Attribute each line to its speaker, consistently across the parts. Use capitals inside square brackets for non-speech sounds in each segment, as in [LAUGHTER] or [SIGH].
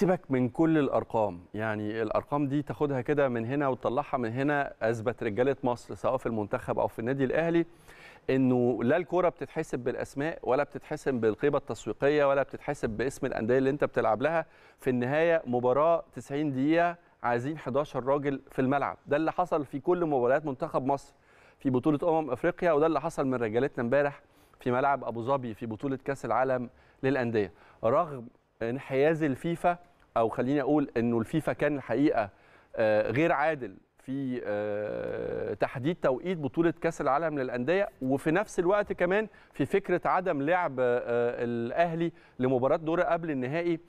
Speaker 1: سيبك من كل الارقام يعني الارقام دي تاخدها كده من هنا وتطلعها من هنا اثبت رجاله مصر سواء في المنتخب او في النادي الاهلي انه لا الكوره بتتحسب بالاسماء ولا بتتحسب بالقيمه التسويقيه ولا بتتحسب باسم الانديه اللي انت بتلعب لها في النهايه مباراه 90 دقيقه عايزين 11 راجل في الملعب ده اللي حصل في كل مباريات منتخب مصر في بطوله امم افريقيا وده اللي حصل من رجالتنا امبارح في ملعب ابو ظبي في بطوله كاس العالم للانديه رغم انحياز الفيفا او خليني اقول انه الفيفا كان الحقيقه آه، غير عادل في آه، تحديد توقيت بطوله كاس العالم للانديه وفي نفس الوقت كمان في فكره عدم لعب آه، الاهلي لمباراه دور قبل النهائي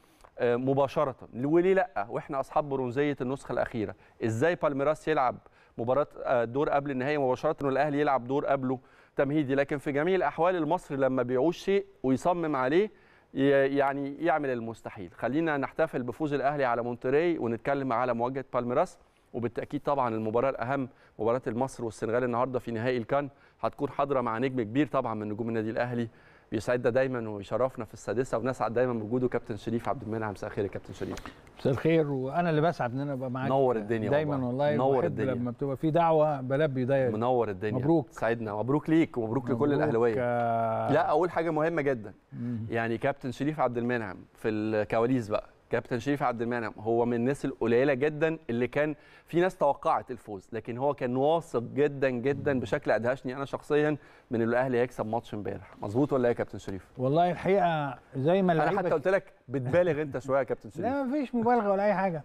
Speaker 1: مباشره وليه لا واحنا اصحاب برونزيه النسخه الاخيره ازاي بالميراس يلعب مباراه دور قبل النهائي مباشره والاهلي يلعب دور قبله تمهيدي لكن في جميع الاحوال المصري لما بيعوش شيء ويصمم عليه يعني يعمل المستحيل خلينا نحتفل بفوز الاهلي على مونتري ونتكلم على مواجهه بالميراس وبالتاكيد طبعا المباراه الاهم مباراه المصر والسنغال النهارده في نهائي الكان هتكون حاضره مع نجم كبير طبعا من نجوم النادي الاهلي بيسعدنا دايما ويشرفنا في السادسه ونسعد دايما بوجوده كابتن شريف عبد المنعم مساء الخير يا كابتن شريف
Speaker 2: مساء الخير وانا اللي بسعد ان انا ابقى معاك منور الدنيا دايما والله, منور الدنيا لما
Speaker 1: بتبقى في دعوه بلبي ضيق منور الدنيا مبروك سعدنا مبروك ليك ومبروك مبروك لكل الاهلاويه آه لا اول حاجه مهمه جدا مم. يعني كابتن شريف عبد المنعم في الكواليس بقى كابتن شريف عبد المنعم هو من الناس القليله جدا اللي كان في ناس توقعت الفوز لكن هو كان واثق جدا جدا بشكل ادهشني انا شخصيا من انه الاهلي هيكسب ماتش امبارح مظبوط ولا ايه يا كابتن شريف والله الحقيقه زي ما انا حتى قلت لك بتبالغ انت شويه يا كابتن شريف لا
Speaker 2: مفيش مبالغه ولا اي حاجه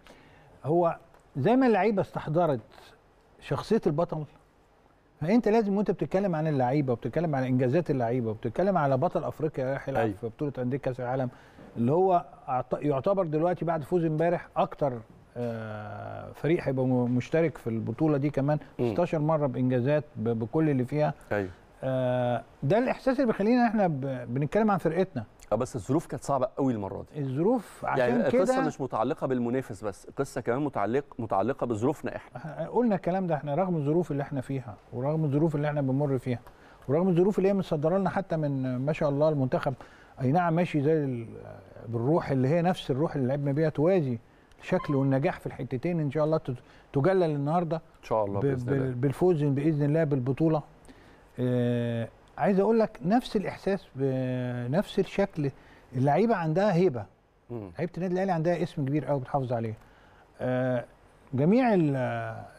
Speaker 2: هو زي ما اللعيبه استحضرت شخصيه البطل فانت لازم وانت بتتكلم عن اللعيبه وبتتكلم عن انجازات اللعيبه وبتتكلم على بطل افريقيا رايح يلعب أيوه. في بطوله انديه كاس العالم اللي هو يعتبر دلوقتي بعد فوز امبارح اكتر آه، فريق هيبقى مشترك في البطوله دي كمان 16 مره بانجازات بكل اللي فيها ايوه آه، ده الاحساس اللي بيخلينا احنا بنتكلم عن فرقتنا
Speaker 1: اه بس الظروف كانت صعبه قوي المره دي
Speaker 2: الظروف عشان يعني كده القصه مش
Speaker 1: متعلقه بالمنافس بس القصه كمان متعلق متعلقه بظروفنا احنا
Speaker 2: آه، قلنا الكلام ده احنا رغم الظروف اللي احنا فيها ورغم الظروف اللي احنا بنمر فيها ورغم الظروف اللي هي متصدره لنا حتى من ما شاء الله المنتخب اي نعم ماشي زي بالروح اللي هي نفس الروح اللي لعبنا بيها توازي الشكل والنجاح في الحتتين ان شاء الله تجلل النهارده ان
Speaker 1: شاء الله بإذن الله.
Speaker 2: بالفوز باذن الله بالبطوله آه عايز اقول لك نفس الاحساس بنفس الشكل اللعيبه عندها هيبه لعيبه النادي الاهلي عندها اسم كبير قوي بتحافظ عليه آه جميع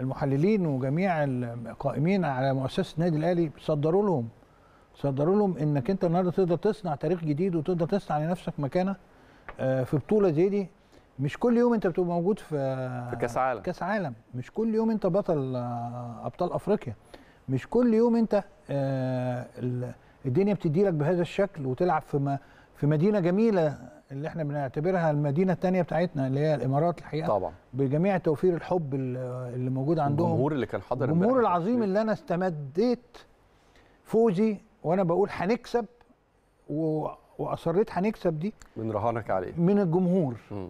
Speaker 2: المحللين وجميع القائمين على مؤسسه النادي الاهلي صدروا لهم صدروا لهم انك انت النهارده تقدر تصنع تاريخ جديد وتقدر تصنع لنفسك مكانه آه، في بطوله زي دي مش كل يوم انت بتبقى موجود في في كاس عالم كاس عالم مش كل يوم انت بطل آه، ابطال افريقيا مش كل يوم انت آه، الدنيا بتدي لك بهذا الشكل وتلعب في في مدينه جميله اللي احنا بنعتبرها المدينه الثانيه بتاعتنا اللي هي الامارات الحقيقه طبعا بجميع توفير الحب اللي موجود عندهم الجمهور اللي
Speaker 1: كان حاضر الجمهور
Speaker 2: العظيم اللي انا استمديت فوزي وانا بقول هنكسب و... واصريت هنكسب دي
Speaker 1: من رهانك عليه
Speaker 2: من الجمهور م.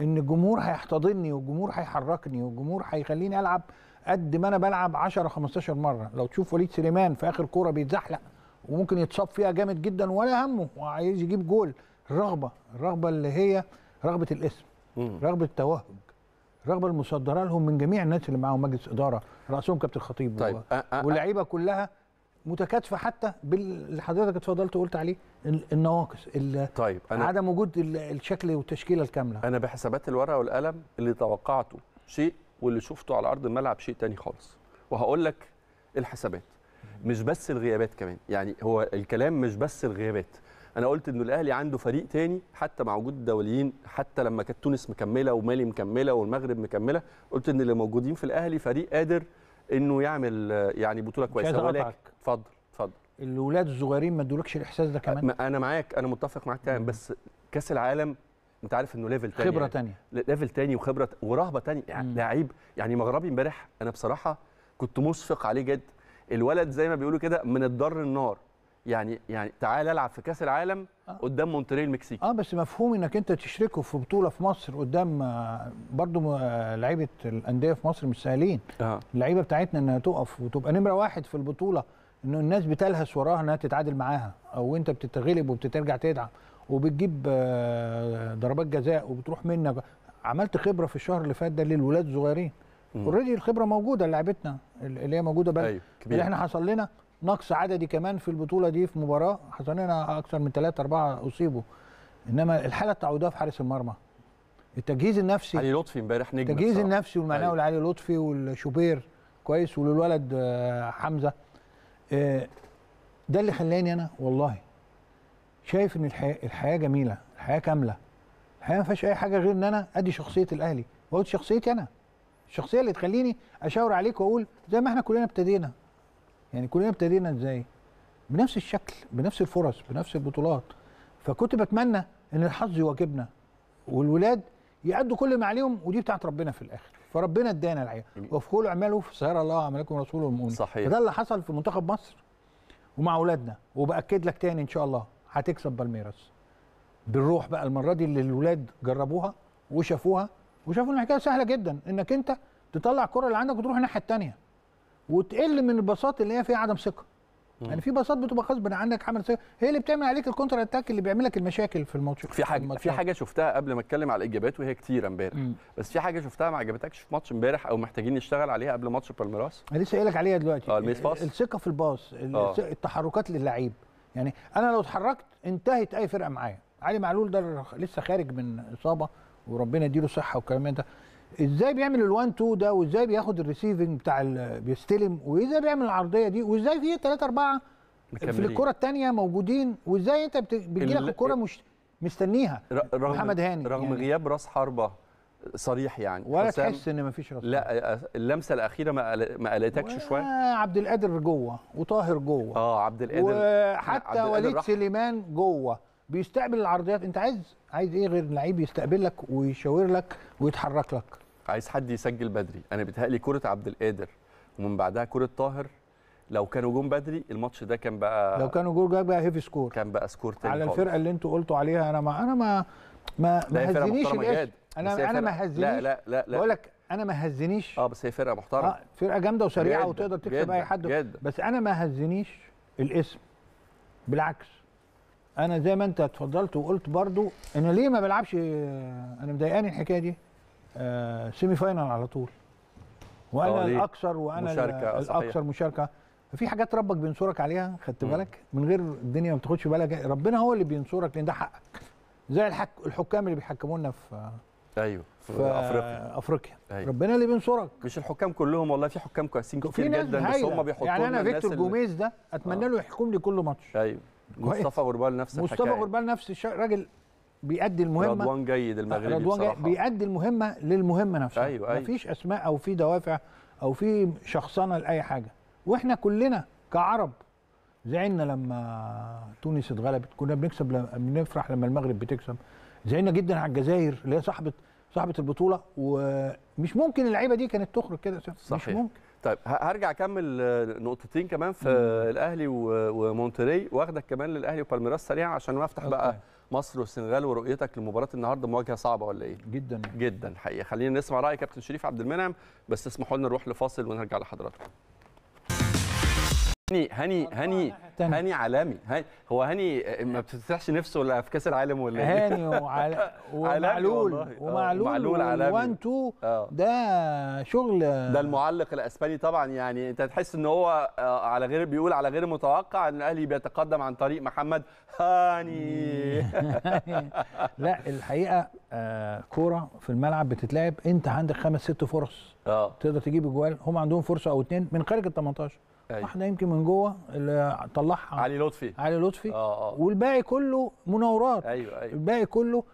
Speaker 2: ان الجمهور هيحتضنني والجمهور هيحركني والجمهور هيخليني العب قد ما انا بلعب 10 15 مره لو تشوف وليد سليمان في اخر كوره بيتزحلق وممكن يتصاب فيها جامد جدا ولا همه وعايز يجيب جول الرغبه الرغبه اللي هي رغبه الاسم م. رغبه التوهج الرغبه المصدره لهم من جميع الناس اللي معاهم مجلس اداره راسهم كابتن خطيب طيب. واللعيبه كلها متكاتفه حتى باللي حضرتك اتفضلت وقلت عليه النواقص
Speaker 1: طيب أنا عدم
Speaker 2: وجود الشكل والتشكيله الكامله
Speaker 1: انا بحسابات الورقه والقلم اللي توقعته شيء واللي شفته على ارض الملعب شيء تاني خالص وهقول لك الحسابات مش بس الغيابات كمان يعني هو الكلام مش بس الغيابات انا قلت انه الاهلي عنده فريق تاني حتى مع وجود الدوليين حتى لما كانت تونس مكمله ومالي مكمله والمغرب مكمله قلت ان اللي موجودين في الاهلي فريق قادر انه يعمل يعني بطوله كويسه ولكن اتفضل اتفضل
Speaker 2: الولاد الصغيرين ما ادولكش الاحساس ده كمان
Speaker 1: انا معاك انا متفق معاك تمام بس كاس العالم انت عارف انه ليفل تاني خبره يعني. تانية يعني ليفل تاني وخبره ورهبه تانية يعني لعيب يعني مغربي امبارح انا بصراحه كنت مشفق عليه جدا الولد زي ما بيقولوا كده من الضر النار يعني يعني تعال العب في كاس العالم آه. قدام مونتري المكسيك اه بس مفهوم انك انت تشركه في بطوله
Speaker 2: في مصر قدام آه، برضو آه، لعيبه الانديه في مصر مش سهلين آه. اللعيبه بتاعتنا انها تقف وتبقى نمره واحد في البطوله انه الناس بتلهس وراها انها تتعادل معاها او انت بتتغلب وبترجع تدعم وبتجيب آه، ضربات جزاء وبتروح منك عملت خبره في الشهر اللي فات ده للولاد الصغيرين اوريدي الخبره موجوده لعبتنا اللي هي موجوده بقى أيوة. اللي احنا حصل لنا نقص عددي كمان في البطوله دي في مباراه حصل لنا اكثر من ثلاثة أربعة اصيبوا انما الحاله التعويضيه في حارس المرمى التجهيز النفسي
Speaker 1: علي لطفي امبارح نجم التجهيز النفسي والمعنوي أيوة.
Speaker 2: لعلي لطفي والشوبير كويس وللولد آه، حمزه آه، ده اللي خلاني انا والله شايف ان الحياه الحياه جميله الحياه كامله الحياه ما فيهاش اي حاجه غير ان انا ادي شخصيه الاهلي واقول شخصيتي انا الشخصيه اللي تخليني اشاور عليك واقول زي ما احنا كلنا ابتدينا يعني كلنا ابتدينا ازاي بنفس الشكل بنفس الفرص بنفس البطولات فكنت بتمنى ان الحظ يواكبنا والولاد يأدوا كل ما عليهم ودي بتاعت ربنا في الاخر فربنا ادانا الحقيقه وافكلوا اعماله فسيرى الله عملكم رسوله المؤمن صحيح وده اللي حصل في منتخب مصر ومع اولادنا وباكد لك تاني ان شاء الله هتكسب بالميراس بالروح بقى المره دي اللي الاولاد جربوها وشافوها وشافوا ان الحكايه سهله جدا انك انت تطلع الكره اللي عندك وتروح الناحيه الثانيه وتقل من البساط اللي هي فيها عدم ثقه يعني في باصات بتبقى غصب عنك عمل سيء هي اللي بتعمل عليك الكونتر اتاك اللي بيعمل لك المشاكل في الماتش في
Speaker 1: حاجه الماتش. في يعني. حاجه شفتها قبل ما اتكلم على الاجابات وهي كتير امبارح بس في حاجه شفتها ما عجبتكش في ماتش امبارح او محتاجين نشتغل عليها قبل ماتش بالميراس
Speaker 2: انا لسه قايلك عليها دلوقتي اه الميس باس الثقه في الباص آه. التحركات للعيب يعني انا لو اتحركت انتهت اي فرقه معايا علي معلول ده لسه خارج من اصابه وربنا يديله صحه والكلام ده ازاي بيعمل ال1 2 ده وازاي بياخد الريسيفنج بتاع بيستلم وازاي بيعمل العرضيه دي وازاي في 3 4 في الكره الثانيه موجودين وازاي انت بتجيلك الكره مش مستنيها
Speaker 1: رغم محمد هاني رغم يعني. غياب راس حربه صريح يعني ولا تحس ان مفيش راس لا اللمسه الاخيره ما قلقتكش شويه
Speaker 2: عبد القادر جوه وطاهر جوه
Speaker 1: اه عبد القادر
Speaker 2: وحتى وليد سليمان جوه بيستقبل العرضيات انت عايز عايز ايه غير لعيب يستقبل لك ويشاور لك ويتحرك لك
Speaker 1: عايز حد يسجل بدري انا بتهيألي كره عبد القادر ومن بعدها كره طاهر لو كانوا جون بدري الماتش ده كان بقى لو كانوا جون بقى هيفي سكور كان بقى سكور تاني على الفرقه خالص. اللي
Speaker 2: انتوا قلتوا عليها انا ما انا ما ما ما هزنيش انا انا ما هزنيش لا لا لا, لا. بقول لك
Speaker 1: انا ما هزنيش اه بس هي فرقه محترمه آه فرقه
Speaker 2: جامده وسريعه جدا وتقدر تكسب اي حد جدا بس انا ما هزنيش الاسم بالعكس انا زي ما انت اتفضلت وقلت برضو انا ليه ما بلعبش آه، انا مضايقاني الحكايه دي سيمي آه، فاينال على طول وانا الاكثر وانا مشاركة الاكثر صحيح. مشاركه في حاجات ربك بينصرك عليها خدت بالك من غير الدنيا ما بتاخدش بالك ربنا هو اللي بينصرك لان ده حقك زي الحك... الحكام اللي بيحكموا لنا في
Speaker 1: ايوه في, في افريقيا افريقيا أيوه. ربنا اللي بينصرك مش الحكام كلهم والله في حكام كويسين كتير جدا بس هم بيحطوا يعني انا فيكتور جوميز ده اتمنى
Speaker 2: آه. له يحكم لي كل
Speaker 1: ماتش ايوه مصطفى غربال نفس الحكايه مصطفى
Speaker 2: غربال نفس الشيء راجل بيأدي المهمه رضوان جيد المغربي رضوان جيد بيأدي المهمه للمهمه نفسها أيوة أيوة. مفيش اسماء او في دوافع او في شخصنه لاي حاجه واحنا كلنا كعرب زعلنا لما تونس اتغلبت كنا بنكسب بنفرح لما المغرب بتكسب زعلنا جدا على الجزائر اللي هي صاحبه صاحبه البطوله ومش ممكن اللعيبه دي كانت تخرج كده صحيح. مش ممكن
Speaker 1: طيب هرجع اكمل آه، نقطتين كمان في الاهلي ومونتري واخدك كمان للاهلي وبالميراس سريعا عشان افتح بقى مصر والسنغال ورؤيتك لمباراه النهارده مواجهه صعبه ولا ايه؟ جدا جدا حقيقه خلينا نسمع راي كابتن شريف عبد المنعم بس اسمحوا لنا نروح لفاصل ونرجع لحضراتكم. هني هني هني هني عالمي هو هني آه، ما بتفتحش نفسه ولا في كاس العالم ولا إيه؟ هاني [LAUGHS] وعل... ومعلول آه، ومعلول عالمي وان
Speaker 2: تو آه. ده شغل ده
Speaker 1: المعلق الاسباني طبعا يعني انت تحس ان هو على غير بيقول على غير متوقع ان الاهلي بيتقدم عن طريق محمد هاني
Speaker 2: [LAUGHS] لا الحقيقه كوره في الملعب بتتلعب انت عندك خمس ست فرص اه تقدر تجيب اجوال هم عندهم فرصه او اتنين من خارج ال 18 أيوة. احنا يمكن من جوه اللي طلعها
Speaker 1: علي لطفي علي لطفي
Speaker 2: آه آه. والباقي كله مناورات ايوه ايوه الباقي كله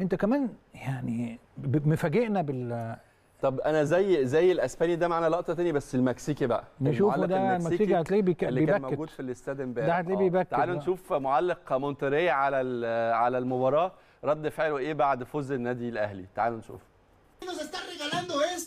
Speaker 2: انت كمان يعني مفاجئنا بال
Speaker 1: طب انا زي زي الاسباني ده معانا لقطه تانية بس المكسيكي بقى نشوف ده المكسيكي هتلاقيه بيبكت اللي كان موجود في الاستاد امبارح ده هتلاقيه آه. بيبكت تعالوا نشوف معلق مونتري على على المباراه رد فعله ايه بعد فوز النادي الاهلي تعالوا نشوف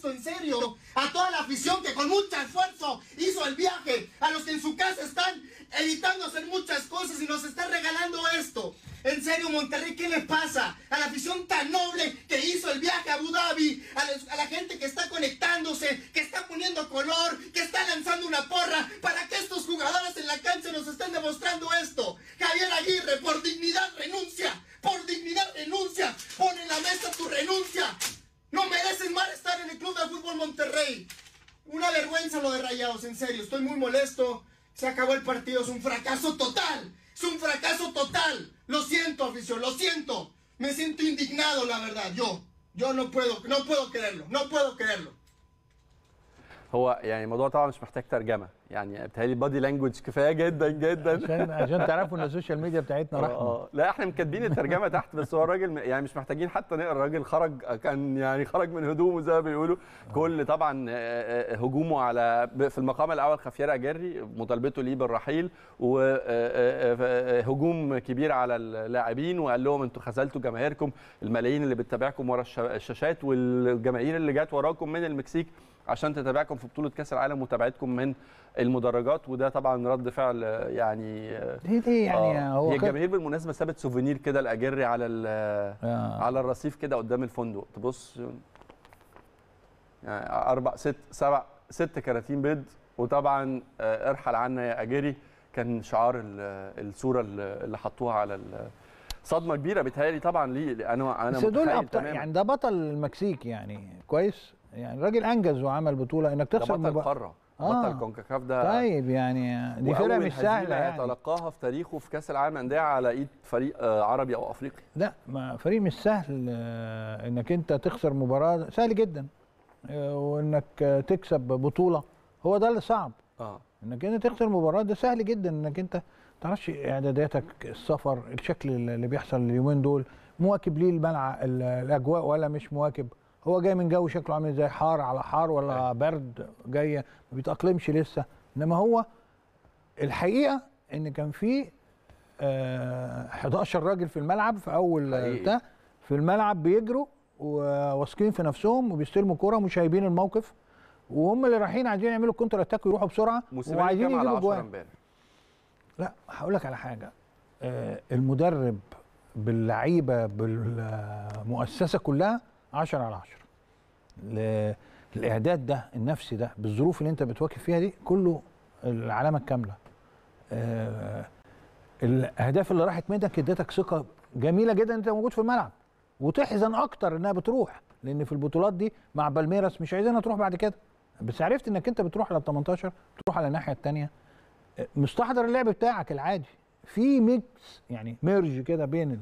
Speaker 1: en serio, a toda la afición que con mucho esfuerzo hizo el viaje, a los que en su casa están evitando hacer muchas cosas y nos están regalando esto. En serio, Monterrey, ¿qué les pasa? A la afición tan noble que hizo el viaje a Abu Dhabi, a, la gente que está conectándose, que está poniendo color, que está lanzando una porra, para que estos jugadores en la cancha nos estén demostrando esto. Javier Aguirre, por dignidad renuncia, por dignidad renuncia, pon en la mesa tu renuncia, no merecen mal estar en el Club de Fútbol Monterrey. Una vergüenza lo de Rayados, en serio. Estoy muy molesto. Se acabó el partido. Es un fracaso total. Es un fracaso total. Lo siento, oficio. Lo siento. Me siento indignado, la verdad. Yo.
Speaker 2: Yo no puedo, no puedo creerlo. No puedo creerlo.
Speaker 1: هو يعني الموضوع طبعا مش محتاج ترجمه يعني بتهيألي بادي لانجوج كفايه جدا جدا عشان عشان تعرفوا ان
Speaker 2: السوشيال ميديا بتاعتنا آه، رحمه آه.
Speaker 1: لا احنا مكاتبين الترجمه تحت بس هو الراجل يعني مش محتاجين حتى نقرا الراجل خرج كان يعني خرج من هدومه زي ما بيقولوا كل طبعا آه، هجومه على في المقام الاول خفيرة جري مطالبته ليه بالرحيل وهجوم كبير على اللاعبين وقال لهم انتوا خذلتوا جماهيركم الملايين اللي بتتابعكم ورا الشاشات والجماهير اللي جت وراكم من المكسيك عشان تتابعكم في بطوله كاس العالم متابعتكم من المدرجات وده طبعا رد فعل يعني دي دي يعني آه هو الجماهير بالمناسبه سابت سوفينير كده الاجري على آه. على الرصيف كده قدام الفندق تبص يعني اربع ست سبع ست كراتين بيض وطبعا آه ارحل عنا يا اجري كان شعار الصوره اللي حطوها على صدمه كبيره بتهيالي طبعا ليه انا انا بس دول يعني
Speaker 2: ده بطل المكسيك يعني كويس يعني الراجل انجز وعمل بطوله انك تخسر بطل مبا... قاره
Speaker 1: آه. بطل كونكاكاف ده
Speaker 2: طيب يعني دي فرقه مش سهله يعني
Speaker 1: تلقاها في تاريخه في كاس العالم انديه على ايد فريق آه، عربي او افريقي
Speaker 2: لا ما فريق مش سهل آه، انك انت تخسر مباراه سهل جدا آه، وانك تكسب بطوله هو ده اللي صعب اه انك انت تخسر مباراه ده سهل جدا انك انت تعرفش اعداداتك السفر الشكل اللي بيحصل اليومين دول مواكب ليه الملعب الاجواء ولا مش مواكب هو جاي من جو شكله عامل ازاي حار على حار ولا أيوة. برد جاي ما بيتاقلمش لسه انما هو الحقيقه ان كان في آه 11 راجل في الملعب في اول بتاع في الملعب بيجروا وواثقين في نفسهم وبيستلموا كوره مش شايبين الموقف وهم اللي رايحين عايزين يعملوا الكونتر اتاك ويروحوا بسرعه وعايزين يجيبوا جوان لا هقول لك على حاجه آه المدرب باللعيبه بالمؤسسه كلها 10 على 10 الاعداد ده النفسي ده بالظروف اللي انت بتواكب فيها دي كله العلامه الكامله آه، الاهداف اللي راحت منك ادتك ثقه جميله جدا انت موجود في الملعب وتحزن اكتر انها بتروح لان في البطولات دي مع بالميراس مش عايزينها تروح بعد كده بس عرفت انك انت بتروح على ال 18 بتروح على الناحيه الثانيه آه، مستحضر اللعب بتاعك العادي في ميكس يعني ميرج كده بين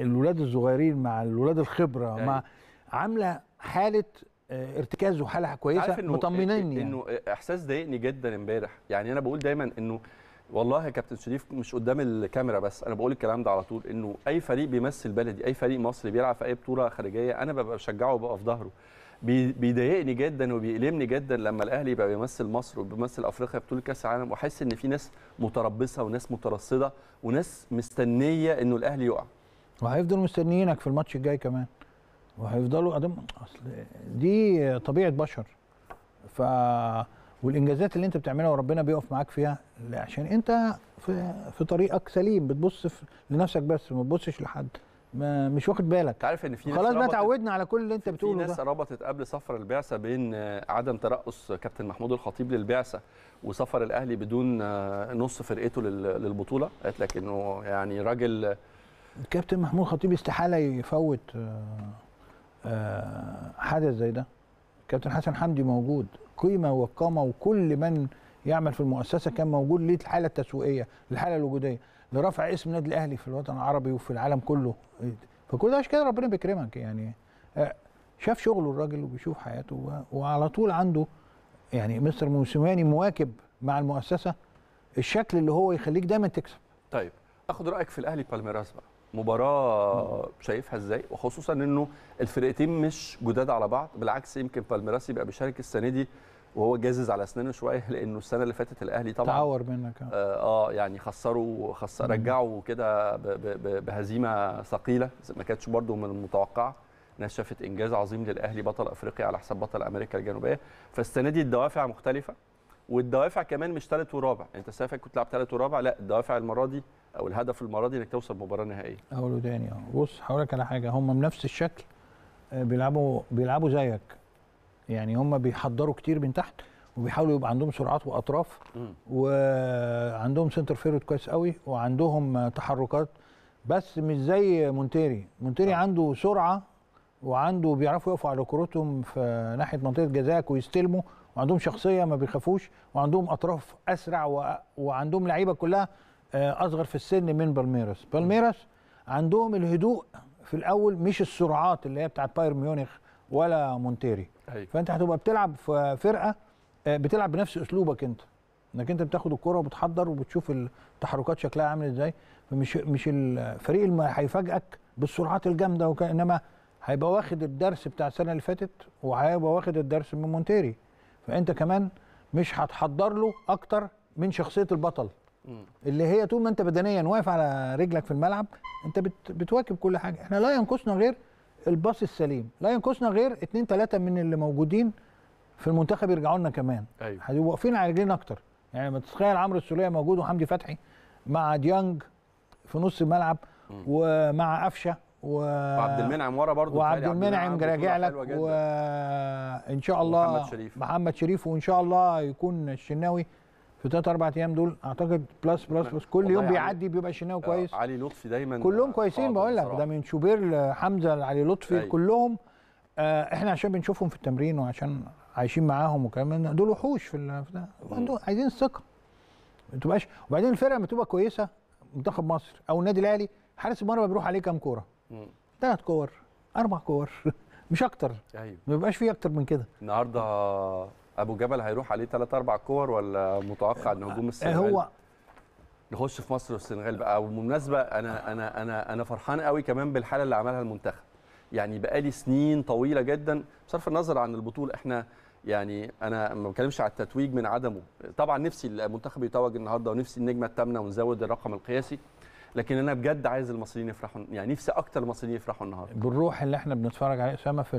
Speaker 2: الولاد الصغيرين مع الولاد الخبره يعني مع عامله حاله آه، ارتكاز وحاله كويسه مطمنيني يعني. انه
Speaker 1: احساس ضايقني جدا امبارح يعني انا بقول دايما انه والله يا كابتن شريف مش قدام الكاميرا بس انا بقول الكلام ده على طول انه اي فريق بيمثل بلدي اي فريق مصري بيلعب في اي بطوله خارجيه انا ببقى بشجعه وببقى في ظهره بيضايقني جدا وبيألمني جدا لما الاهلي يبقى بيمثل مصر وبيمثل افريقيا في بطوله كاس العالم واحس ان في ناس متربصه وناس مترصده وناس مستنيه انه الاهلي يقع
Speaker 2: وهيفضلوا مستنيينك في الماتش الجاي كمان وهيفضلوا أدم اصل دي طبيعه بشر ف والانجازات اللي انت بتعملها وربنا بيقف معاك فيها عشان انت في, في طريقك سليم بتبص في لنفسك بس ما تبصش لحد ما مش واخد بالك
Speaker 1: عارف ان في ناس خلاص بقى
Speaker 2: اتعودنا على كل اللي انت بتقوله ده في ناس
Speaker 1: ربطت قبل سفر البعثه بين عدم ترقص كابتن محمود الخطيب للبعثه وسفر الاهلي بدون آه، نص فرقته للبطوله قالت لك انه يعني راجل
Speaker 2: الكابتن محمود خطيب استحاله يفوت آه، آه، حدث زي ده كابتن حسن حمدي موجود قيمه وقامه وكل من يعمل في المؤسسه كان موجود ليه الحاله التسويقيه الحاله الوجوديه لرفع اسم النادي الاهلي في الوطن العربي وفي العالم كله فكل ده عشان كده ربنا بيكرمك يعني آه، شاف شغله الراجل وبيشوف حياته وعلى طول عنده يعني مستر موسيماني مواكب مع المؤسسه الشكل اللي هو يخليك دايما تكسب
Speaker 1: طيب اخد رايك في الاهلي بالميراس بقى مباراه شايفها ازاي وخصوصا انه الفرقتين مش جداد على بعض بالعكس يمكن بالميراس يبقى بيشارك السنه دي وهو جازز على اسنانه شويه لانه السنه اللي فاتت الاهلي طبعا تعور منك آه, آه،, آه، يعني خسروا خسر رجعوا كده بهزيمه ثقيله ما كانتش برده من المتوقع الناس شافت انجاز عظيم للاهلي بطل افريقيا على حساب بطل امريكا الجنوبيه فالسنه دي الدوافع مختلفه والدوافع كمان مش ثالث ورابع يعني انت سافك كنت لعب ثالث ورابع لا الدوافع المره دي او الهدف المره دي انك توصل مباراه نهائيه
Speaker 2: اول وداني اه بص هقول لك على حاجه هم بنفس الشكل آه، بيلعبوا بيلعبوا زيك يعني هم بيحضروا كتير من تحت وبيحاولوا يبقى عندهم سرعات واطراف م. وعندهم سنتر فيرود كويس قوي وعندهم تحركات بس مش زي مونتيري مونتيري آه. عنده سرعه وعنده بيعرفوا يقفوا على كورتهم في ناحيه منطقه جزاك ويستلموا وعندهم شخصيه ما بيخافوش وعندهم اطراف اسرع و... وعندهم لعيبه كلها آه، اصغر في السن من بالميراس بالميراس عندهم الهدوء في الاول مش السرعات اللي هي بتاعت بايرن ميونخ ولا مونتيري أيوة. فانت هتبقى بتلعب في فرقه آه، بتلعب بنفس اسلوبك انت انك انت بتاخد الكره وبتحضر وبتشوف التحركات شكلها عامل ازاي فمش مش الفريق اللي هيفاجئك بالسرعات الجامده وكانما هيبقى واخد الدرس بتاع السنه اللي فاتت وهيبقى واخد الدرس من مونتيري فانت كمان مش هتحضر له اكتر من شخصيه البطل اللي هي طول ما انت بدنيا واقف على رجلك في الملعب انت بت بتواكب كل حاجه احنا لا ينقصنا غير الباص السليم لا ينقصنا غير اتنين تلاته من اللي موجودين في المنتخب يرجعوا لنا كمان ايوه هيبقوا واقفين على رجلين اكتر يعني ما تتخيل عمرو السوليه موجود وحمدي فتحي مع ديانج في نص الملعب ومع قفشه و... وعبد المنعم ورا برضه وعبد المنعم راجع لك وان شاء الله محمد شريف محمد شريف وان شاء الله يكون الشناوي في ثلاث اربع ايام دول اعتقد بلس بلس بلس كل يوم يعني بيعدي
Speaker 1: بيبقى شناوي آه، كويس علي لطفي دايما كلهم كويسين آه،
Speaker 2: بقول لك ده من شوبير لحمزه لعلي لطفي كلهم آه، احنا عشان بنشوفهم في التمرين وعشان عايشين معاهم وكمان دول وحوش في ده عايزين الثقه ما تبقاش وبعدين الفرقه لما تبقى كويسه منتخب مصر او النادي الاهلي حارس المرمى بيروح عليه كام كوره؟ ثلاث كور اربع كور [LAUGHS] مش اكتر ايوه ما بيبقاش فيه اكتر من كده
Speaker 1: النهارده ابو جبل هيروح عليه ثلاث اربع كور ولا متوقع ان هجوم السنغال هو نخش في مصر والسنغال بقى وبالمناسبه انا انا انا انا فرحان قوي كمان بالحاله اللي عملها المنتخب يعني بقالي سنين طويله جدا بصرف النظر عن البطوله احنا يعني انا ما بتكلمش على التتويج من عدمه طبعا نفسي المنتخب يتوج النهارده ونفسي النجمه الثامنه ونزود الرقم القياسي لكن انا بجد عايز المصريين يفرحوا يعني نفسي اكتر المصريين يفرحوا النهارده
Speaker 2: بالروح اللي احنا بنتفرج عليه اسامه في,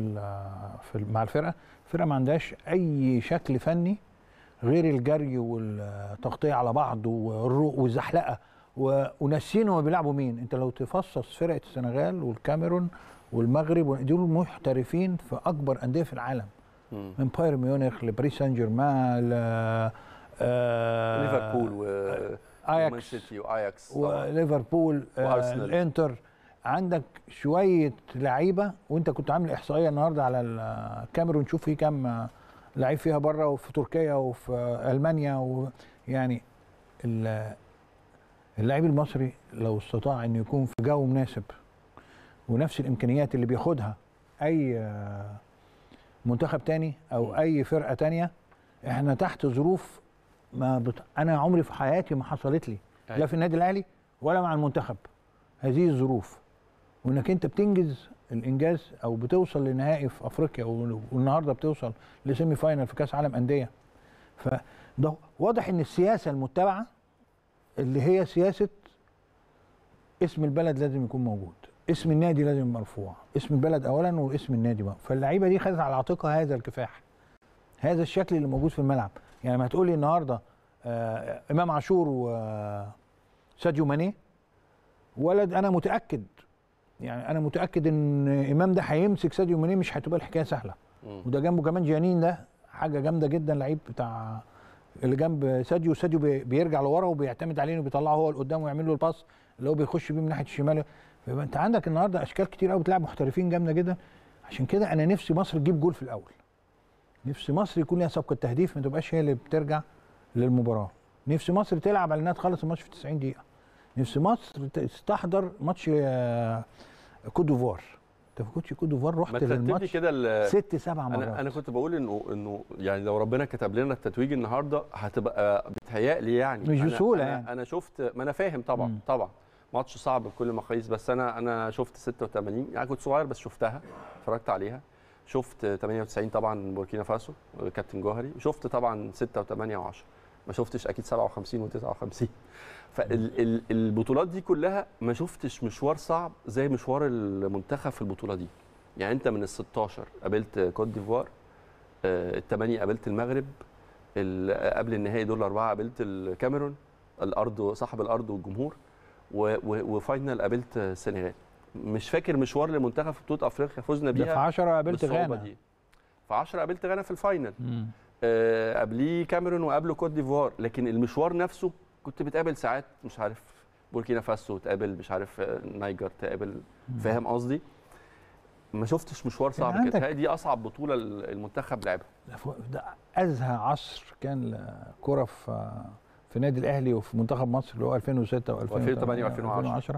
Speaker 2: في مع الفرقه الفرقه ما عندهاش اي شكل فني غير الجري والتغطيه على بعض والروق والزحلقه وناسين هم بيلعبوا مين انت لو تفصص فرقه السنغال والكاميرون والمغرب دول محترفين في اكبر انديه في العالم مم. من بايرن ميونخ لباريس سان جيرمان ل ليفربول
Speaker 1: اياكس ومان سيتي واياكس
Speaker 2: وليفربول آه، وارسنال الانتر عندك شويه لعيبه وانت كنت عامل احصائيه النهارده على الكاميرون شوف في كام لعيب فيها بره وفي تركيا وفي المانيا ويعني اللاعب المصري لو استطاع انه يكون في جو مناسب ونفس الامكانيات اللي بياخدها اي آه، منتخب تاني او اي فرقه تانيه احنا تحت ظروف ما بت... انا عمري في حياتي ما حصلت لي أيه. لا في النادي الاهلي ولا مع المنتخب هذه الظروف وانك انت بتنجز الانجاز او بتوصل لنهائي في افريقيا والنهارده بتوصل لسيمي فاينل في كاس عالم انديه فده واضح ان السياسه المتبعه اللي هي سياسه اسم البلد لازم يكون موجود اسم النادي لازم مرفوع اسم البلد اولا واسم النادي بقى فاللعيبه دي خدت على عاتقها هذا الكفاح هذا الشكل اللي موجود في الملعب يعني ما هتقولي النهارده آه امام عاشور وساديو آه، ماني ولد انا متاكد يعني انا متاكد ان امام ده هيمسك ساديو ماني مش هتبقى الحكايه سهله مم. وده جنبه كمان جانين ده حاجه جامده جدا لعيب بتاع اللي جنب ساديو ساديو بيرجع لورا وبيعتمد عليه وبيطلعه هو لقدام ويعمل له الباص اللي هو بيخش بيه من ناحيه الشمال فيبقى انت عندك النهارده اشكال كتير قوي بتلعب محترفين جامده جدا عشان كده انا نفسي مصر تجيب جول في الاول نفسي مصر يكون ليها سبق التهديف ما تبقاش هي اللي بترجع للمباراه نفسي مصر تلعب على انها تخلص الماتش في 90 دقيقه نفسي مصر تستحضر ماتش كوت آه، ديفوار انت في كنتش كوت ديفوار رحت للماتش كده ست سبع مرات انا
Speaker 1: انا كنت بقول انه انه يعني لو ربنا كتب لنا التتويج النهارده هتبقى بتهيألي يعني مش بسهوله أنا, يعني. انا شفت ما انا فاهم طبعا مم. طبعا ماتش صعب بكل المقاييس بس انا انا شفت 86 يعني كنت صغير بس شفتها اتفرجت عليها شفت 98 طبعا بوركينا فاسو كابتن جوهري وشفت طبعا 6 و8 و10 ما شفتش اكيد 57 و59 فالبطولات دي كلها ما شفتش مشوار صعب زي مشوار المنتخب في البطوله دي يعني انت من ال 16 قابلت كوت ديفوار آه، الثمانيه قابلت المغرب قبل النهائي دول الاربعه قابلت الكاميرون الارض صاحب الارض والجمهور وفاينل قابلت السنغال مش فاكر مشوار لمنتخب في بطوله افريقيا فزنا بيها في 10 قابلت غانا دي. في 10 قابلت غانا في الفاينل آه قبليه كاميرون وقبله كوت ديفوار لكن المشوار نفسه كنت بتقابل ساعات مش عارف بوركينا فاسو تقابل مش عارف آه، نايجر تقابل فاهم قصدي ما شفتش مشوار صعب يعني كده دي اصعب بطوله المنتخب لعبها
Speaker 2: ده ازهى عصر كان كره في آه، في النادي الاهلي وفي منتخب مصر اللي هو 2006 و2008 و2010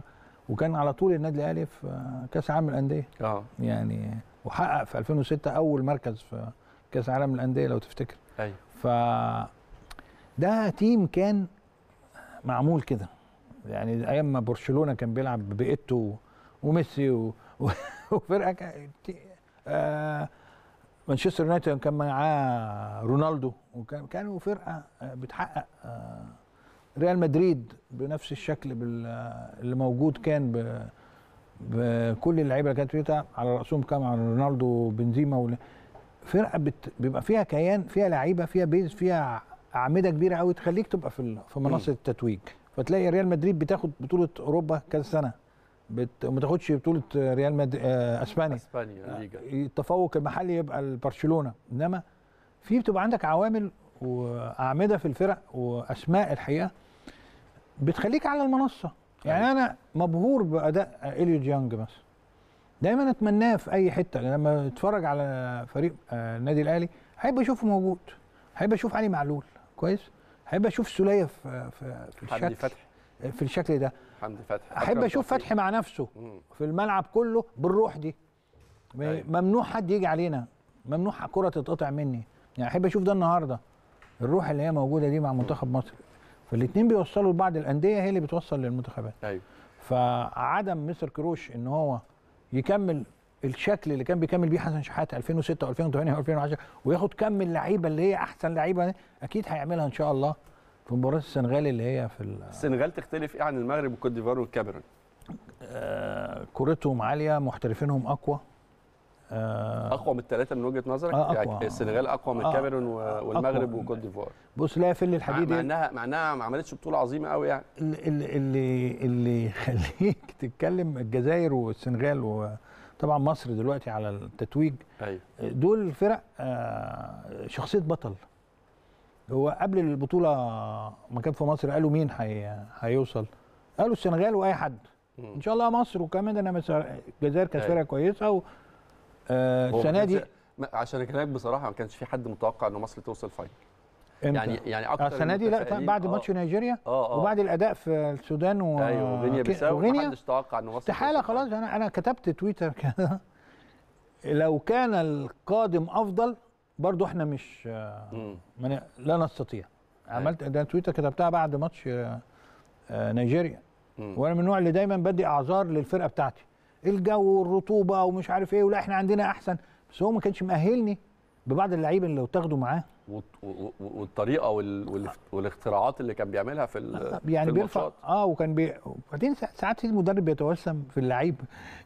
Speaker 2: وكان على طول النادي الاهلي في كاس عالم الانديه اه يعني وحقق في 2006 اول مركز في كاس عالم الانديه لو تفتكر ايوه ف ده تيم كان معمول كده يعني ايام ما برشلونه كان بيلعب ببيئته وميسي و... [LAUGHS] وفرقه كان... آ... آه، مانشستر يونايتد كان معاه رونالدو وكان كانوا فرقه بتحقق آه، ريال مدريد بنفس الشكل اللي موجود كان ب بكل اللعيبه اللي كانت فيها على راسهم كمان رونالدو وبنزيما فرقه بت... بيبقى فيها كيان فيها لعيبه فيها بيز فيها اعمده كبيره قوي تخليك تبقى في في منصه التتويج فتلاقي ريال مدريد بتاخد بطوله اوروبا كذا سنه بت... ما تاخدش بطوله ريال مد... آه اسبانيا اسبانيا ليجا آه. آه، التفوق المحلي يبقى لبرشلونه انما في بتبقى عندك عوامل واعمده في الفرق واسماء الحقيقه بتخليك على المنصه يعني أيوة. انا مبهور باداء اليو ديانج مثلا دايما اتمناه في اي حته لما اتفرج على فريق آه، النادي الاهلي هيبقى اشوفه موجود هيبقى اشوف علي معلول كويس هيبقى اشوف سليه في في, في الشكل في الشكل ده
Speaker 1: حمدي فتحي احب اشوف
Speaker 2: فتحي مع نفسه مم. في الملعب كله بالروح دي أيوة. ممنوع حد يجي علينا ممنوع كره تتقطع مني يعني احب اشوف ده النهارده الروح اللي هي موجوده دي مع منتخب مصر فالاثنين بيوصلوا لبعض الانديه هي اللي بتوصل للمنتخبات ايوه فعدم مستر كروش ان هو يكمل الشكل اللي كان بيكمل بيه حسن شحاته 2006 و2008 و2010 وياخد كم اللعيبه اللي هي احسن لعيبه اكيد هيعملها ان شاء الله في مباراه السنغال اللي هي في
Speaker 1: السنغال تختلف ايه عن المغرب والكوت ديفوار والكاميرون؟
Speaker 2: آه كورتهم عاليه محترفينهم اقوى
Speaker 1: آه، اقوى من الثلاثه من وجهه نظرك آه أقوى. يعني السنغال اقوى من آه، الكاميرون آه، والمغرب وكوت ديفوار
Speaker 2: بص لا في الحديد مع
Speaker 1: انها مع انها ما عملتش بطوله عظيمه قوي يعني
Speaker 2: اللي اللي اللي يخليك تتكلم الجزائر والسنغال و طبعا مصر دلوقتي على التتويج أيوة. دول فرق شخصيه بطل هو قبل البطوله ما كان في مصر قالوا مين حي... هيوصل قالوا السنغال واي حد ان شاء الله مصر وكمان انا مثلا الجزائر كانت فرقه أيوة. كويسه
Speaker 1: آه، السنه دي عشان هناك بصراحه ما كانش في حد متوقع ان مصر توصل فاينل يعني يعني اكتر السنه دي لا بعد ماتش آه.
Speaker 2: نيجيريا آه آه وبعد الاداء في السودان و ايوه وغينيا بيساو حدش توقع ان مصر استحاله خلاص انا انا كتبت تويتر [LAUGHS] كده لو كان القادم افضل برضو احنا مش من لا نستطيع أيوة. عملت ده تويتر كتبتها بعد ماتش آه، نيجيريا وانا من النوع اللي دايما بدي اعذار للفرقه بتاعتي الجو والرطوبه ومش عارف ايه ولا احنا عندنا احسن بس هو ما كانش مأهلني ببعض اللعيبه اللي لو تاخده معاه
Speaker 1: والطريقه والاختراعات اللي كان بيعملها في يعني في بيرفع
Speaker 2: اه وكان بي... وبعدين ساعات في المدرب بيتوسم في اللعيب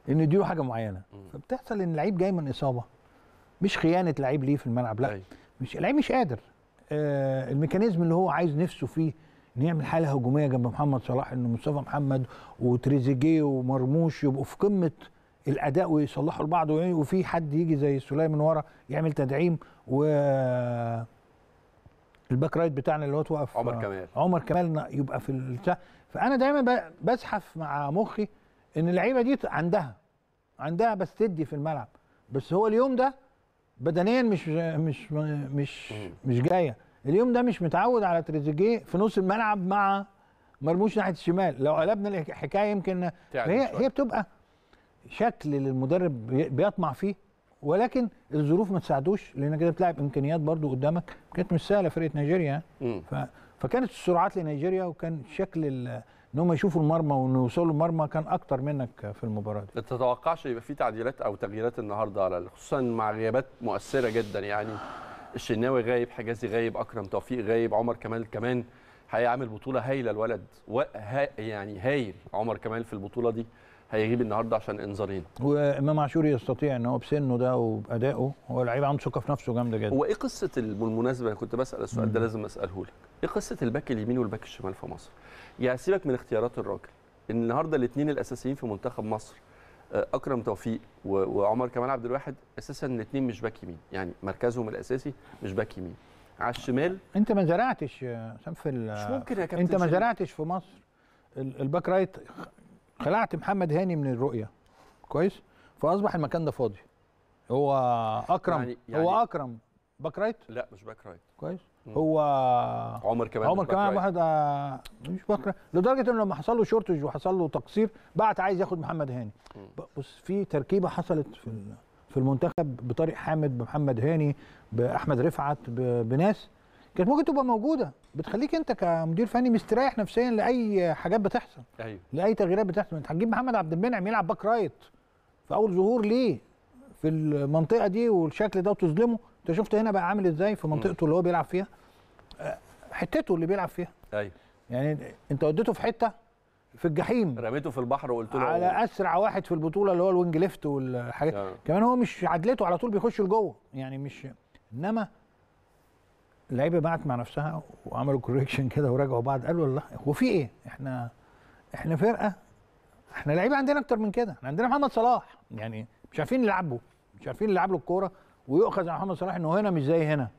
Speaker 2: ان يديله حاجه معينه فبتحصل ان اللعيب جاي من اصابه مش خيانه لعيب ليه في الملعب لا أي. مش اللعيب مش قادر آه الميكانيزم اللي هو عايز نفسه فيه نعمل حاله هجوميه جنب محمد صلاح ان مصطفى محمد وتريزيجيه ومرموش يبقوا في قمه الاداء ويصلحوا لبعض وفي حد يجي زي سليم من ورا يعمل تدعيم و الباك رايت بتاعنا اللي هو توقف عمر كمال عمر كمال يبقى في البتاع فانا دايما بزحف مع مخي ان اللعيبه دي عندها عندها بس تدي في الملعب بس هو اليوم ده بدنيا مش مش مش مش جايه اليوم ده مش متعود على تريزيجيه في نص الملعب مع مرموش ناحيه الشمال لو قلبنا الحكايه يمكن هي هي بتبقى شكل للمدرب بيطمع فيه ولكن الظروف ما تساعدوش لان كده بتلعب امكانيات برضو قدامك كانت مش سهله فرقه نيجيريا ف... فكانت السرعات لنيجيريا وكان شكل ال... ان هم يشوفوا المرمى وان يوصلوا المرمى كان اكتر منك في المباراه
Speaker 1: دي. تتوقعش يبقى في تعديلات او تغييرات النهارده على خصوصا مع غيابات مؤثره جدا يعني الشناوي غايب حجازي غايب اكرم توفيق غايب عمر كمال كمان هيعمل بطوله هايله الولد وها يعني هايل عمر كمال في البطوله دي هيغيب النهارده عشان انذارين
Speaker 2: وامام عاشور يستطيع ان هو بسنه ده وبادائه هو لعيب عنده ثقه في نفسه جامده جدا هو
Speaker 1: ايه قصه بالمناسبه انا كنت بسال السؤال ده لازم اساله لك ايه قصه الباك اليمين والباك الشمال في مصر يعني سيبك من اختيارات الراجل النهارده الاثنين الاساسيين في منتخب مصر آه، اكرم توفيق وعمر كمال عبد الواحد اساسا الاثنين مش باك يمين يعني مركزهم الاساسي مش باك يمين على الشمال
Speaker 2: انت ما زرعتش في مش ممكن يا كابتن انت ما زرعتش في مصر الباك رايت خلعت محمد هاني من الرؤيه كويس فاصبح المكان ده فاضي هو اكرم يعني يعني هو اكرم
Speaker 1: باك رايت لا مش باك رايت
Speaker 2: كويس هو عمر كمان عمر كمان واحد آه، مش بكره لدرجه انه لما حصل له شورتج وحصل له تقصير بعت عايز ياخد محمد هاني بص في تركيبه حصلت في في المنتخب بطارق حامد بمحمد هاني باحمد رفعت بناس كانت ممكن تبقى موجوده بتخليك انت كمدير فني مستريح نفسيا لاي حاجات بتحصل أيوه. لاي تغييرات بتحصل انت هتجيب محمد عبد المنعم يلعب باك رايت في اول ظهور ليه في المنطقه دي والشكل ده وتظلمه انت شفت هنا بقى عامل ازاي في منطقته اللي هو بيلعب فيها آه، حتته اللي بيلعب فيها
Speaker 1: ايوه يعني
Speaker 2: انت وديته في حته في
Speaker 1: الجحيم رميته في البحر وقلت له على
Speaker 2: اسرع واحد في البطوله اللي هو الوينج ليفت والحاجات آه. كمان هو مش عدلته على طول بيخش لجوه يعني مش انما اللعيبه بعت مع نفسها وعملوا كوريكشن كده وراجعوا بعض قالوا والله هو في ايه احنا احنا فرقه احنا لعيبه عندنا اكتر من كده احنا عندنا محمد صلاح يعني مش عارفين نلعبه مش عارفين نلعب له الكوره ويؤخذ على محمد صلاح انه هنا مش زي هنا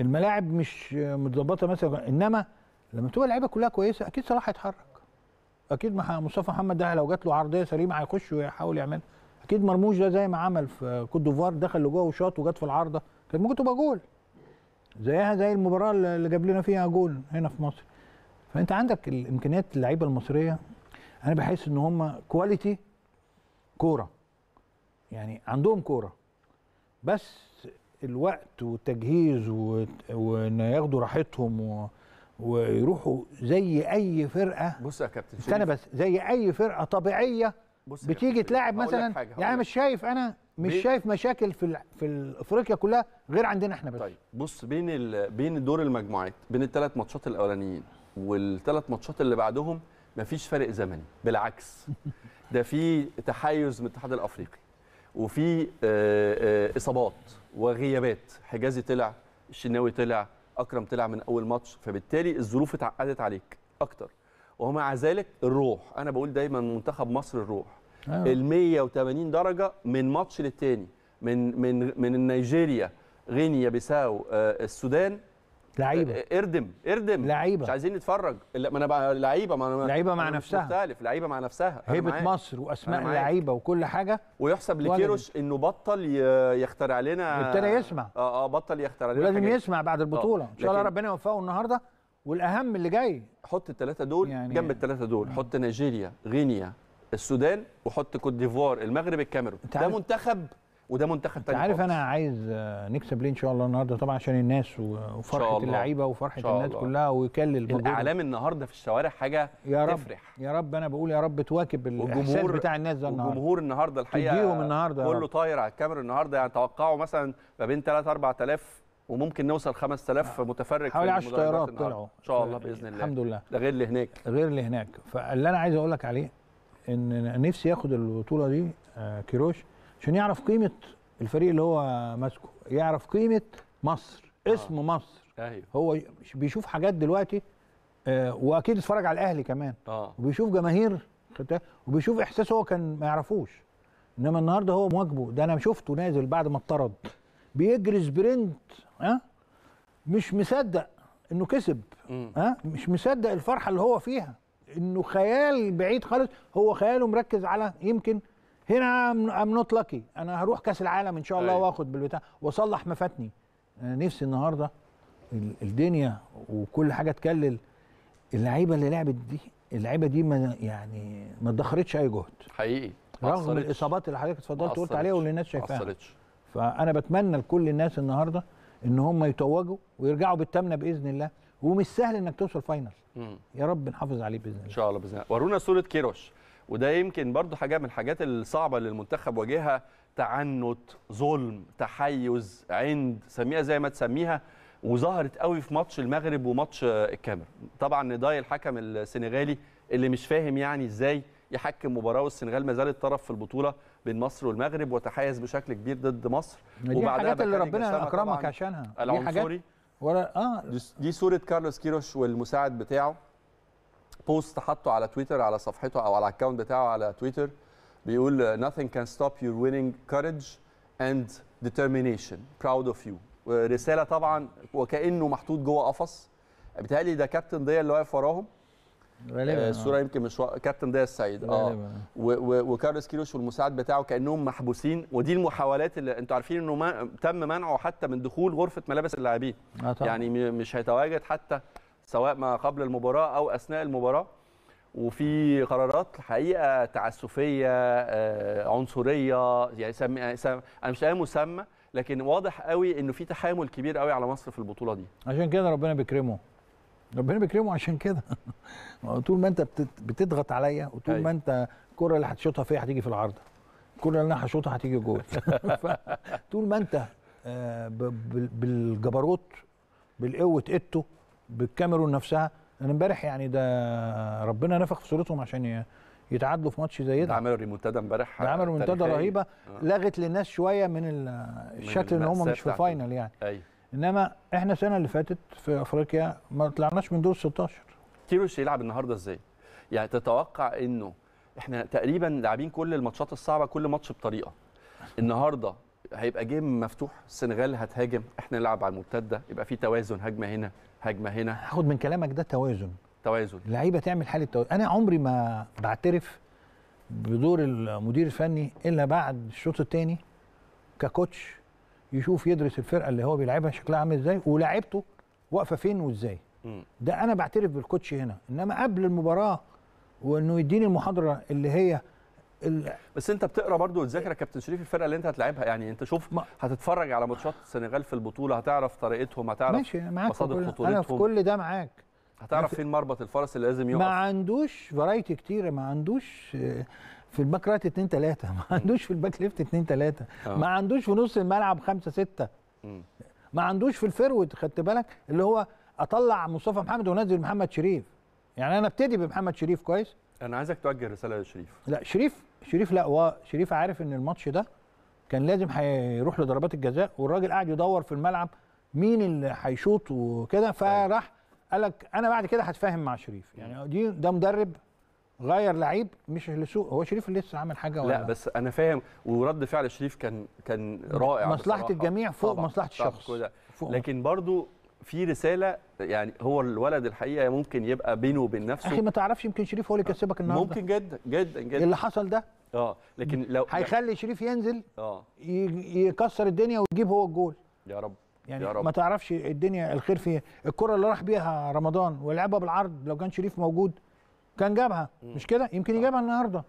Speaker 2: الملاعب مش متظبطه مثلا انما لما تبقى اللعيبه كلها كويسه اكيد صلاح هيتحرك اكيد مصطفى محمد ده لو جات له عرضيه سليمه هيخش ويحاول يعملها اكيد مرموش ده زي ما عمل في كوت ديفوار دخل لجوه وشاط وجات في العارضه كانت ممكن تبقى جول زيها زي المباراه اللي جاب لنا فيها جول هنا في مصر فانت عندك الامكانيات اللعيبه المصريه انا بحس ان هم كواليتي كوره يعني عندهم كوره بس الوقت والتجهيز وان ياخدوا راحتهم و... ويروحوا زي اي فرقه بص يا
Speaker 1: كابتن استنى
Speaker 2: بس زي اي فرقه طبيعيه بص بتيجي تلاعب مثلا يعني انا مش شايف انا مش شايف مشاكل في في افريقيا كلها غير عندنا احنا بس طيب
Speaker 1: بص بين ال... بين دور المجموعات بين الثلاث ماتشات الاولانيين والثلاث ماتشات اللي بعدهم مفيش فرق زمني بالعكس [LAUGHS] ده في تحيز من الاتحاد الافريقي وفي آه، آه، اصابات وغيابات حجازي طلع الشناوي طلع اكرم طلع من اول ماتش فبالتالي الظروف اتعقدت عليك اكتر ومع ذلك الروح انا بقول دايما منتخب مصر الروح آه. ال 180 درجه من ماتش للتاني من من من نيجيريا غينيا بيساو السودان لعيبه اردم اردم لعيبه مش عايزين نتفرج ما انا بقى لعيبه ما انا لعيبه مع نفسها مختلف لعيبه مع نفسها هيبه مصر
Speaker 2: واسماء لعيبه وكل حاجه
Speaker 1: ويحسب لكيروش انه بطل يخترع لنا ابتدى يسمع اه اه بطل يخترع لنا لازم يسمع بعد البطوله آه. ان شاء الله
Speaker 2: ربنا يوفقه النهارده والاهم اللي جاي
Speaker 1: حط الثلاثه دول يعني جنب الثلاثه دول حط نيجيريا غينيا السودان وحط كوت ديفوار المغرب الكاميرون ده منتخب وده منتخب تاني عارف انا
Speaker 2: عايز آه، نكسب ليه ان شاء الله النهارده طبعا عشان الناس
Speaker 1: وفرحه اللعيبه وفرحه الناس الله. كلها
Speaker 2: ويكلل الاعلام
Speaker 1: النهارده في الشوارع حاجه يا رب تفرح
Speaker 2: يا رب انا بقول يا رب تواكب الجمهور بتاع
Speaker 1: الناس ده النهارده الجمهور النهارده الحقيقه النهارده كله طاير على الكاميرا النهارده يعني توقعوا مثلا ما بين 3 4000 وممكن نوصل 5000 آه. متفرج حوالي 10 طيارات طلعوا ان شاء الله باذن الله الحمد لله ده غير اللي هناك غير اللي هناك
Speaker 2: فاللي انا عايز اقول لك عليه ان نفسي ياخد البطوله دي آه، كيروش عشان يعرف قيمه الفريق اللي هو ماسكه يعرف قيمه مصر آه. اسم آه. مصر أيوه. هو بيشوف حاجات دلوقتي آه واكيد اتفرج على الاهلي كمان آه. وبيشوف جماهير وبيشوف احساس هو كان ما يعرفوش انما النهارده هو مواجبه ده انا شفته نازل بعد ما اتطرد بيجري سبرنت ها أه؟ مش مصدق انه كسب ها أه؟ مش مصدق الفرحه اللي هو فيها انه خيال بعيد خالص هو خياله مركز على يمكن هنا ام نوت لاكي انا هروح كاس العالم ان شاء الله أيوة. واخد بالبتاع واصلح ما فاتني انا نفسي النهارده الدنيا وكل حاجه تكلل اللعيبه اللي لعبت دي اللعيبه دي ما يعني ما ادخرتش اي جهد
Speaker 1: حقيقي رغم الاصابات اللي حضرتك اتفضلت وقلت عليها واللي الناس شايفاها
Speaker 2: فانا بتمنى لكل الناس النهارده ان هم يتوجوا ويرجعوا بالتامنه باذن الله ومش سهل انك توصل فاينل يا رب نحافظ عليه باذن الله
Speaker 1: ان شاء الله باذن الله ورونا صوره كيروش وده يمكن برضو حاجه من الحاجات الصعبه اللي المنتخب واجهها تعنت ظلم تحيز عند سميها زي ما تسميها وظهرت قوي في ماتش المغرب وماتش الكاميرون طبعا نضاي الحكم السنغالي اللي مش فاهم يعني ازاي يحكم مباراه والسنغال ما زالت طرف في البطوله بين مصر والمغرب وتحيز بشكل كبير ضد مصر دي الحاجات اللي ربنا اكرمك عشانها العنصري دي حاجات ورا اه دي صوره كارلوس كيروش والمساعد بتاعه بوست حطه على تويتر على صفحته او على الاكونت بتاعه على تويتر بيقول nothing can stop your winning courage and determination proud of you رساله طبعا وكانه محطوط جوه قفص بيتهيألي ده كابتن ضياء اللي واقف وراهم غالبا آه، آه. الصوره يمكن مش و... كابتن ضياء السيد آه. اه و... و... وكارلوس كيلوش والمساعد بتاعه كانهم محبوسين ودي المحاولات اللي انتوا عارفين انه ما... تم منعه حتى من دخول غرفه ملابس اللاعبين آه طبعا. يعني مش هيتواجد حتى سواء ما قبل المباراه او اثناء المباراه وفي قرارات حقيقه تعسفيه آه، عنصريه يعني سم... يعني سم... انا مش لاقي مسمى لكن واضح قوي انه في تحامل كبير قوي على مصر في البطوله دي
Speaker 2: عشان كده ربنا بيكرمه ربنا بيكرمه عشان كده [LAUGHS] طول ما انت بتضغط عليا وطول ما أيوة. انت الكره اللي هتشوطها فيا هتيجي في العارضه الكره اللي انا هشوطها هتيجي جول [LAUGHS] [LAUGHS] طول ما انت آه، بالجبروت بالقوه ايدته بالكاميرون نفسها انا امبارح يعني ده ربنا نفخ في صورتهم عشان يتعادلوا في ماتش زي ده
Speaker 1: عملوا ريمونتادا امبارح
Speaker 2: عملوا ريمونتادا رهيبه آه. لغت للناس شويه من الشكل من ان هم مش في الفاينل يعني أي. أيوة. انما احنا السنه اللي فاتت في افريقيا ما طلعناش من دور 16
Speaker 1: كيروش يلعب النهارده ازاي؟ يعني تتوقع انه احنا تقريبا لاعبين كل الماتشات الصعبه كل ماتش بطريقه النهارده هيبقى جيم مفتوح السنغال هتهاجم احنا نلعب على المرتده يبقى في توازن هجمه هنا هجمه هنا هاخد
Speaker 2: من كلامك ده توازن توازن اللعيبه تعمل حاله توازن انا عمري ما بعترف بدور المدير الفني الا بعد الشوط الثاني ككوتش يشوف يدرس الفرقه اللي هو بيلعبها شكلها عامل ازاي ولاعيبته واقفه فين وازاي ده انا بعترف بالكوتش هنا انما قبل المباراه وانه يديني المحاضره اللي هي
Speaker 1: ال... بس انت بتقرا برضه وتذاكر يا كابتن شريف الفرقه اللي انت هتلاعبها يعني انت شوف ما... هتتفرج على ماتشات السنغال في البطوله هتعرف طريقتهم هتعرف ماشي معاك مصادر خطورتهم انا في كل ده معاك هتعرف فين مربط الفرس اللي لازم يقف ما
Speaker 2: عندوش فرايتي كتيره ما عندوش آه، في الباك رايت 2 3 ما عندوش في الباك ليفت 2 3 آه. ما عندوش في نص الملعب 5 6 ما عندوش في الفيرود خدت بالك اللي هو اطلع مصطفى محمد وانزل محمد شريف يعني انا ابتدي بمحمد شريف كويس
Speaker 1: انا عايزك توجه رساله لشريف
Speaker 2: لا شريف شريف لا هو شريف عارف ان الماتش ده كان لازم هيروح لضربات الجزاء والراجل قاعد يدور في الملعب مين اللي هيشوط وكده أيوه. فراح قال لك انا بعد كده هتفاهم مع شريف يعني أيوه. دي ده مدرب غير لعيب مش لسوء هو شريف لسه عامل حاجه ولا لا
Speaker 1: بس انا فاهم ورد فعل شريف كان كان رائع مصلحه الجميع فوق طبعًا مصلحه الشخص فوق لكن برضو في رساله يعني هو الولد الحقيقه ممكن يبقى بينه وبين نفسه اخي ما
Speaker 2: تعرفش يمكن شريف هو اللي كسبك النهارده ممكن
Speaker 1: جدا جدا جدا اللي حصل ده اه لكن لو هيخلي شريف ينزل
Speaker 2: اه يكسر الدنيا ويجيب هو الجول يا رب يعني يا رب. ما تعرفش الدنيا الخير فيها الكره اللي راح بيها رمضان ولعبها بالعرض لو كان شريف موجود كان جابها مش كده يمكن يجيبها آه. النهارده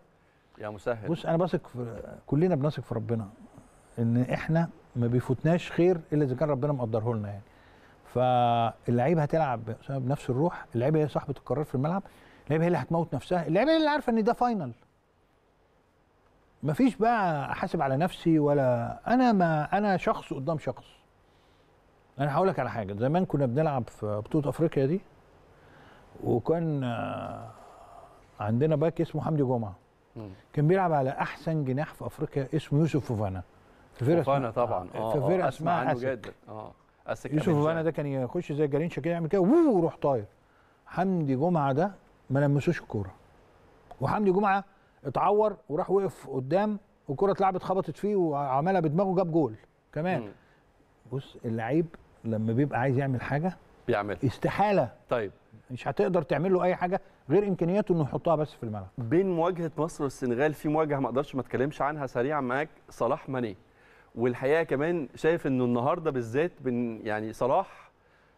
Speaker 1: يا مسهل بص
Speaker 2: انا بثق كلنا بنثق في ربنا ان احنا ما بيفوتناش خير الا اذا كان ربنا مقدره لنا يعني فاللعيبه هتلعب بنفس الروح اللعيبه هي صاحبه القرار في الملعب اللعيبه هي اللي هتموت نفسها اللعيبه هي اللي عارفه ان ده فاينل مفيش بقى احاسب على نفسي ولا انا ما انا شخص قدام شخص انا هقول لك على حاجه زمان كنا بنلعب في بطوله افريقيا دي وكان آه، عندنا باك اسمه حمدي جمعه كان بيلعب على احسن جناح في افريقيا اسمه يوسف فوفانا
Speaker 1: فوفانا طبعا في آه، فرقه آه، اسمها اسمع عنه جدا اه يوسف فانا
Speaker 2: ده كان يخش زي جرينشا كده يعمل كده وروح طاير حمدي جمعه ده ما لمسوش الكوره وحمدي جمعه اتعور وراح وقف قدام وكرة اتلعبت خبطت فيه وعملها بدماغه جاب جول كمان مم. بص اللعيب لما بيبقى عايز يعمل حاجه بيعملها استحاله طيب مش هتقدر تعمل له اي حاجه غير امكانياته انه يحطها بس في الملعب
Speaker 1: بين مواجهه مصر والسنغال في مواجهه ما اقدرش ما اتكلمش عنها سريعا معاك صلاح ماني والحقيقه كمان شايف انه النهارده بالذات يعني صلاح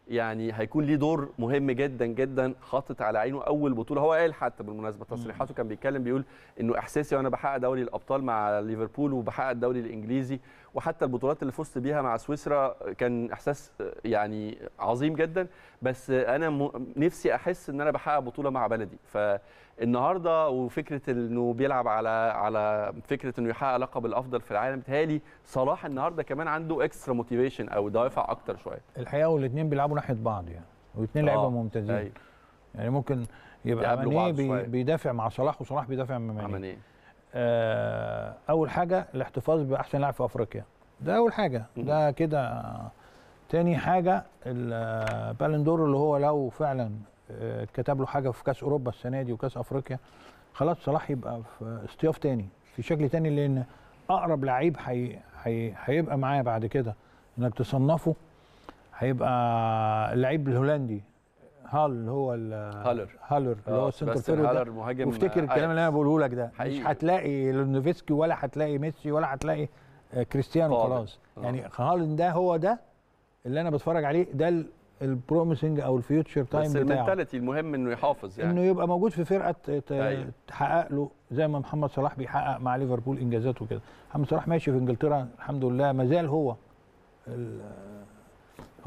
Speaker 1: يعني هيكون ليه دور مهم جدا جدا حاطط على عينه اول بطوله هو قال حتى بالمناسبه تصريحاته كان بيتكلم بيقول انه احساسي وانا بحقق دوري الابطال مع ليفربول وبحقق الدوري الانجليزي وحتى البطولات اللي فزت بيها مع سويسرا كان احساس يعني عظيم جدا بس انا نفسي احس ان انا بحقق بطوله مع بلدي ف النهارده وفكره انه بيلعب على على فكره انه يحقق لقب الافضل في العالم بتهيألي صلاح النهارده كمان عنده اكسترا موتيفيشن او دوافع اكتر شويه
Speaker 2: الحقيقه والاثنين بيلعبوا ناحيه بعض يعني والاثنين آه، لعيبه ممتازين أي. أيوه. يعني ممكن يبقى ماني بي بيدافع مع صلاح وصلاح بيدافع مع ماني آه اول حاجه الاحتفاظ باحسن لاعب في افريقيا ده اول حاجه ده كده تاني حاجه البالندور آه، اللي هو لو فعلا كتب له حاجه في كاس اوروبا السنه دي وكاس افريقيا خلاص صلاح يبقى في اصطياف تاني في شكل تاني لان اقرب لعيب هيبقى حي... هيبقى معاه بعد كده انك تصنفه هيبقى اللعيب الهولندي هال اللي هو هالر هالر اللي هو آه، السنتر فيرود هالر مهاجم وافتكر الكلام اللي انا بقوله لك ده حقيقي. مش هتلاقي لونوفسكي ولا هتلاقي ميسي ولا هتلاقي آه، كريستيانو خلاص يعني آه. هالاند ده هو ده اللي انا بتفرج عليه ده البروميسنج او الفيوتشر تايم بس المنتاليتي
Speaker 1: المهم انه يحافظ يعني انه يبقى
Speaker 2: موجود في فرقه طيب. تحقق له زي ما محمد صلاح بيحقق مع ليفربول انجازات وكده محمد صلاح ماشي في انجلترا الحمد لله ما زال هو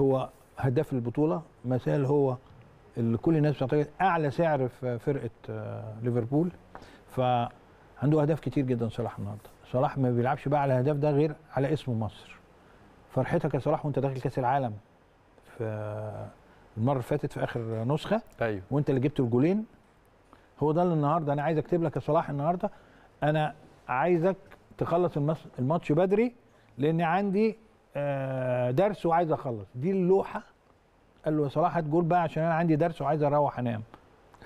Speaker 2: هو هداف البطوله ما زال هو اللي كل الناس بتعتقد اعلى سعر في فرقه آه، ليفربول فعنده اهداف كتير جدا صلاح النهارده صلاح ما بيلعبش بقى على الهدف ده غير على اسم مصر فرحتك يا صلاح وانت داخل كاس العالم في آه، المره اللي فاتت في اخر نسخه ايوه وانت اللي جبت الجولين هو ده اللي النهارده انا عايز اكتب لك يا صلاح النهارده انا عايزك تخلص الماتش بدري لان عندي آه، درس وعايز اخلص دي اللوحه قال له يا صلاح هات جول بقى عشان انا عندي درس وعايز اروح انام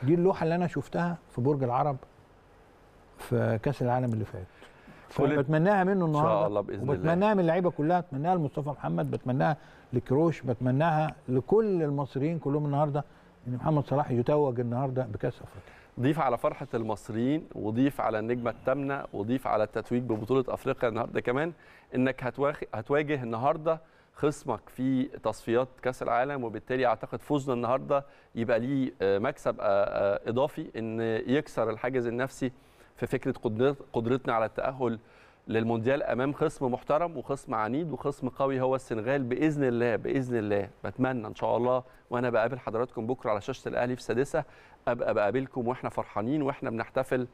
Speaker 2: دي اللوحه اللي انا شفتها في برج العرب في كاس العالم اللي فات فبتمناها منه النهارده ان شاء الله باذن الله وبتمناها من اللعيبه كلها اتمناها لمصطفى محمد بتمناها لكروش بتمناها لكل المصريين كلهم النهارده ان محمد صلاح يتوج النهارده بكاس افريقيا
Speaker 1: ضيف على فرحه المصريين وضيف على النجمه الثامنه وضيف على التتويج ببطوله افريقيا النهارده كمان انك هتواجه النهارده خصمك في تصفيات كاس العالم وبالتالي اعتقد فوزنا النهارده يبقى ليه آه، مكسب آه، آه، اضافي ان يكسر الحاجز النفسي في فكره قدرتنا على التاهل للمونديال امام خصم محترم وخصم عنيد وخصم قوي هو السنغال باذن الله باذن الله بتمنى ان شاء الله وانا بقابل حضراتكم بكره على شاشه الاهلي في السادسه ابقى بقابلكم واحنا فرحانين واحنا بنحتفل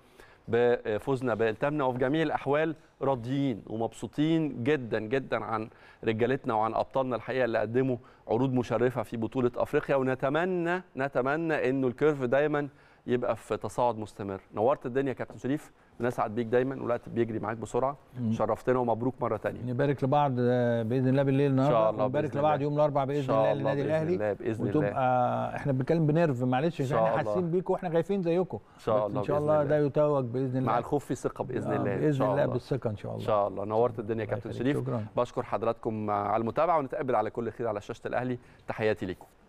Speaker 1: بفوزنا بإلتامنا وفي جميع الأحوال راضيين ومبسوطين جدا جدا عن رجالتنا وعن أبطالنا الحقيقة اللي قدموا عروض مشرفة في بطولة أفريقيا ونتمنى نتمنى إنه الكيرف دايما يبقى في تصاعد مستمر نورت الدنيا كابتن شريف بنسعد بيك دايما والوقت بيجري معاك بسرعه شرفتنا ومبروك مره ثانيه
Speaker 2: نبارك لبعض آه، باذن الله بالليل النهارده ان شاء الله ونبارك لبعض يوم الاربعاء باذن الله للنادي الاهلي باذن الله باذن وتبقى احنا بنتكلم بنيرف معلش عشان احنا حاسين بيكم واحنا خايفين زيكم ان شاء الله ان شاء الله ده يتوج باذن الله مع الخوف
Speaker 1: في ثقه باذن آه، الله باذن الله بالثقه ان شاء الله ان شاء الله نورت الدنيا يا كابتن شريف بشكر حضراتكم على المتابعه ونتقابل على كل خير على شاشه الاهلي تحياتي لكم